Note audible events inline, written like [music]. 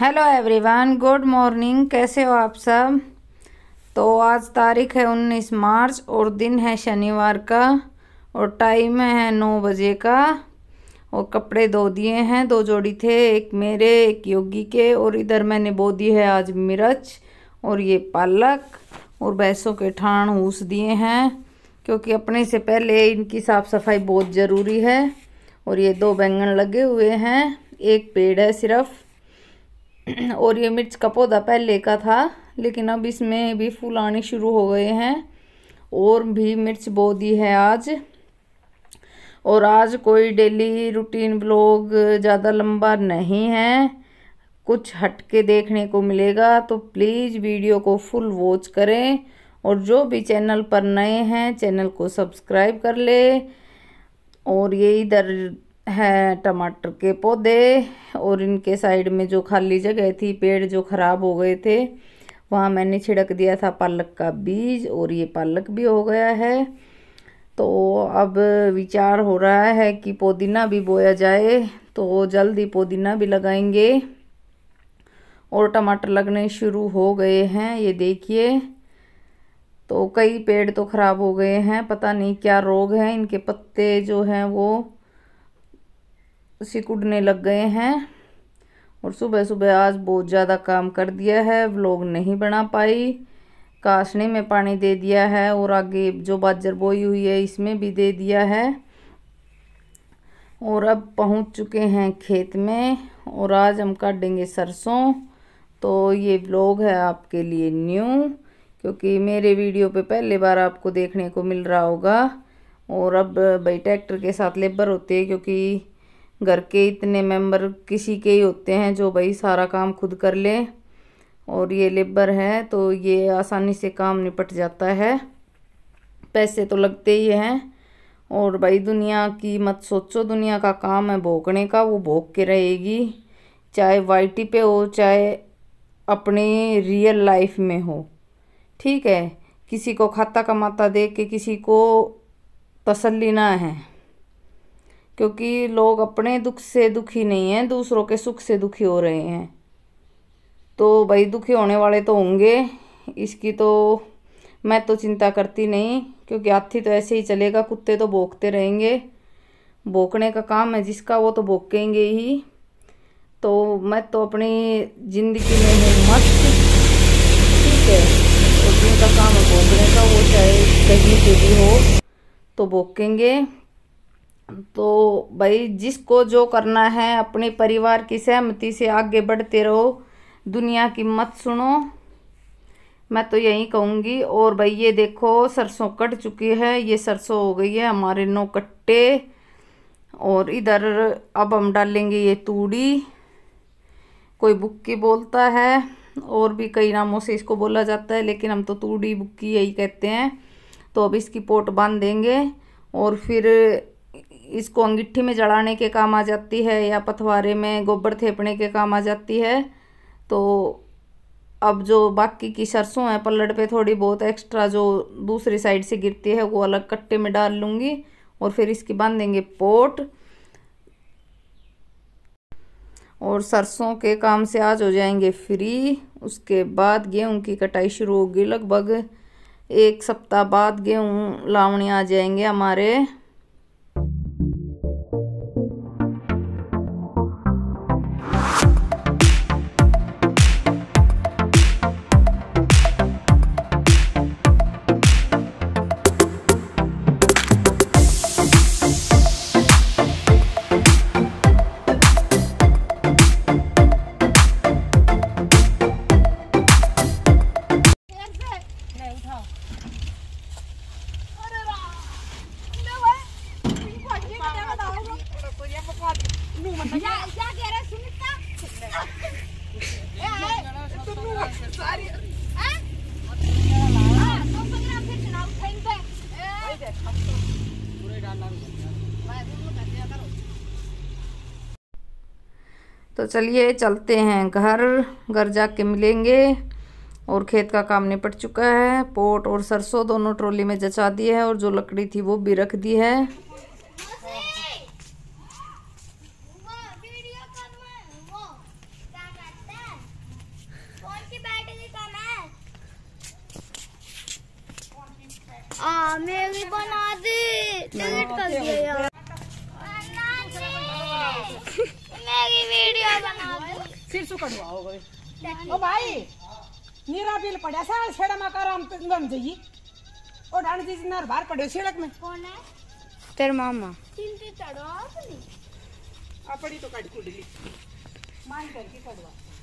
hello everyone good morning कैसे हो आप सब तो आज तारीख है 19 मार्च और दिन है शनिवार का और टाइम है नौ बजे का और कपड़े धो दिए हैं दो जोड़ी थे एक मेरे एक योगी के और इधर मैंने बो दी है आज मिर्च और ये पालक और भैंसों के ठाण ऊस दिए हैं क्योंकि अपने से पहले इनकी साफ़ सफाई बहुत ज़रूरी है और ये दो बैंगन लगे हुए हैं एक पेड़ है सिर्फ़ [clears throat] और ये मिर्च का पौधा पहले का था लेकिन अब इसमें भी फूल आने शुरू हो गए हैं और भी मिर्च बो दी है आज और आज कोई डेली रूटीन ब्लॉग ज़्यादा लंबा नहीं है कुछ हटके देखने को मिलेगा तो प्लीज़ वीडियो को फुल वॉच करें और जो भी चैनल पर नए हैं चैनल को सब्सक्राइब कर ले और ये इधर है टमाटर के पौधे और इनके साइड में जो खाली जगह थी पेड़ जो ख़राब हो गए थे वहाँ मैंने छिड़क दिया था पालक का बीज और ये पालक भी हो गया है तो अब विचार हो रहा है कि पुदीना भी बोया जाए तो जल्द ही पुदीना भी लगाएंगे और टमाटर लगने शुरू हो गए हैं ये देखिए तो कई पेड़ तो ख़राब हो गए हैं पता नहीं क्या रोग है इनके पत्ते जो हैं वो सिकुड़ने लग गए हैं और सुबह सुबह आज बहुत ज़्यादा काम कर दिया है व्लॉग नहीं बना पाई काशने में पानी दे दिया है और आगे जो बाजर बोई हुई है इसमें भी दे दिया है और अब पहुंच चुके हैं खेत में और आज हम काटेंगे सरसों तो ये ब्लॉग है आपके लिए न्यू क्योंकि मेरे वीडियो पे पहले बार आपको देखने को मिल रहा होगा और अब भाई ट्रैक्टर के साथ लेबर होते हैं क्योंकि घर के इतने मेंबर किसी के ही होते हैं जो भाई सारा काम खुद कर ले और ये लेबर है तो ये आसानी से काम निपट जाता है पैसे तो लगते ही हैं और भाई दुनिया की मत सोचो दुनिया का काम है भोगने का वो भोग के रहेगी चाहे वाईटी पे हो चाहे अपने रियल लाइफ में हो ठीक है किसी को खाता कमाता देख के किसी को तसल्ली ना है क्योंकि लोग अपने दुख से दुखी नहीं हैं दूसरों के सुख से दुखी हो रहे हैं तो भाई दुखी होने वाले तो होंगे इसकी तो मैं तो चिंता करती नहीं क्योंकि हाथी तो ऐसे ही चलेगा कुत्ते तो भोंकते रहेंगे भोंकने का काम है जिसका वो तो भोंकेंगे ही तो मैं तो अपनी ज़िंदगी में हूँ मस्त ठीक है तो का काम है भोंकने का वो चाहे कहीं से भी हो तो भोंकेंगे तो भाई जिसको जो करना है अपने परिवार की सहमति से आगे बढ़ते रहो दुनिया की मत सुनो मैं तो यही कहूँगी और भाई ये देखो सरसों कट चुकी है ये सरसों हो गई है हमारे नौ कट्टे और इधर अब हम डालेंगे ये तूड़ी कोई बुक्की बोलता है और भी कई नामों से इसको बोला जाता है लेकिन हम तो तूड़ी बुक्की यही कहते हैं तो अब इसकी पोट बांध देंगे और फिर इसको अंगिट्ठी में जड़ाने के काम आ जाती है या पथवारे में गोबर थेपने के काम आ जाती है तो अब जो बाकी की सरसों है पलड़ पे थोड़ी बहुत एक्स्ट्रा जो दूसरी साइड से गिरती है वो अलग कट्टे में डाल लूँगी और फिर इसकी बांध देंगे पोट और सरसों के काम से आज हो जाएंगे फ्री उसके बाद गेहूं की कटाई शुरू होगी लगभग एक सप्ताह बाद गेहूं लावणी आ जाएंगे हमारे तो चलिए चलते हैं घर घर जा के मिलेंगे और खेत का काम निपट चुका है पोट और सरसों दोनों ट्रॉली में जचा दी है और जो लकड़ी थी वो भी रख दी है मेरी बना दी डिलीट कर दिया मेरी वीडियो बना दी फिर से कटवा हो गए ओ भाई नीरा बिल पड़ा सा छेड़ा मा कर हम गम जाई ओ डाण जी नार बाहर पड़े सड़क में कौन है तेरे मामा चिंती चढ़ो अपनी अपड़ी तो कट कुडली मान करके कटवा